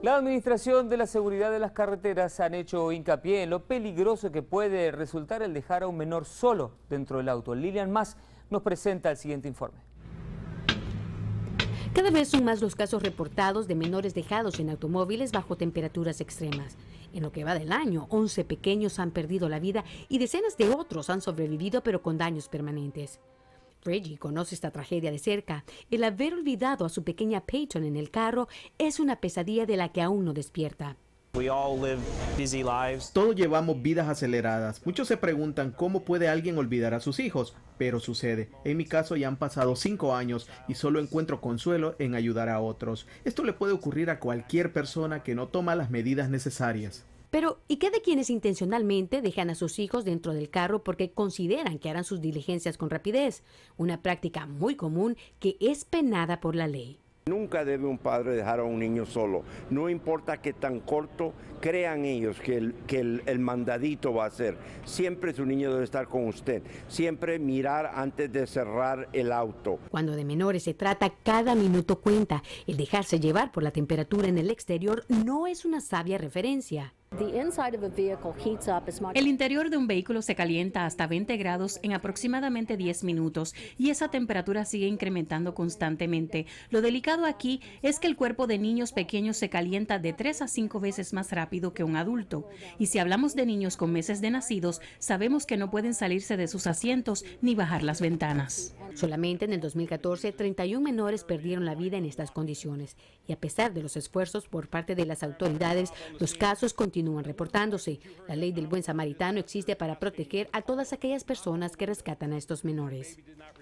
La Administración de la Seguridad de las Carreteras han hecho hincapié en lo peligroso que puede resultar el dejar a un menor solo dentro del auto. Lilian Más nos presenta el siguiente informe. Cada vez son más los casos reportados de menores dejados en automóviles bajo temperaturas extremas. En lo que va del año, 11 pequeños han perdido la vida y decenas de otros han sobrevivido pero con daños permanentes. Reggie conoce esta tragedia de cerca. El haber olvidado a su pequeña Peyton en el carro es una pesadilla de la que aún no despierta. Todos llevamos vidas aceleradas. Muchos se preguntan cómo puede alguien olvidar a sus hijos, pero sucede. En mi caso ya han pasado cinco años y solo encuentro consuelo en ayudar a otros. Esto le puede ocurrir a cualquier persona que no toma las medidas necesarias. Pero, ¿y qué de quienes intencionalmente dejan a sus hijos dentro del carro porque consideran que harán sus diligencias con rapidez? Una práctica muy común que es penada por la ley. Nunca debe un padre dejar a un niño solo, no importa que tan corto crean ellos que, el, el, mandadito va a ser. Siempre su niño debe estar con usted, siempre mirar antes de cerrar el auto. Cuando de menores se trata, cada minuto cuenta. El dejarse llevar por la temperatura en el exterior no es una sabia referencia. El interior de un vehículo se calienta hasta 20 grados en aproximadamente 10 minutos y esa temperatura sigue incrementando constantemente. Lo delicado aquí es que el cuerpo de niños pequeños se calienta de 3 a 5 veces más rápido que un adulto. Y si hablamos de niños con meses de nacidos, sabemos que no pueden salirse de sus asientos ni bajar las ventanas. Solamente en el 2014, 31 menores perdieron la vida en estas condiciones. Y a pesar de los esfuerzos por parte de las autoridades, los casos continúan continúan reportándose. La ley del buen samaritano existe para proteger a todas aquellas personas que rescatan a estos menores.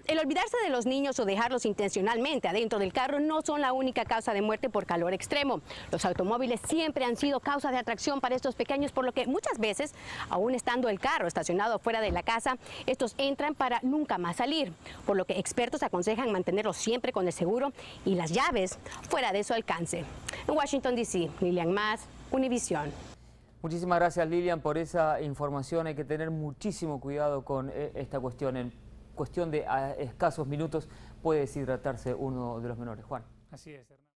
El olvidarse de los niños o dejarlos intencionalmente adentro del carro no son la única causa de muerte por calor extremo. Los automóviles siempre han sido causa de atracción para estos pequeños, por lo que muchas veces, aún estando el carro estacionado fuera de la casa, estos entran para nunca más salir, por lo que expertos aconsejan mantenerlos siempre con el seguro y las llaves fuera de su alcance. En Washington, D.C., Lilian Más, Univisión. Muchísimas gracias Lilian por esa información. Hay que tener muchísimo cuidado con eh, esta cuestión. En cuestión de ah, escasos minutos puede deshidratarse uno de los menores. Juan. Así es,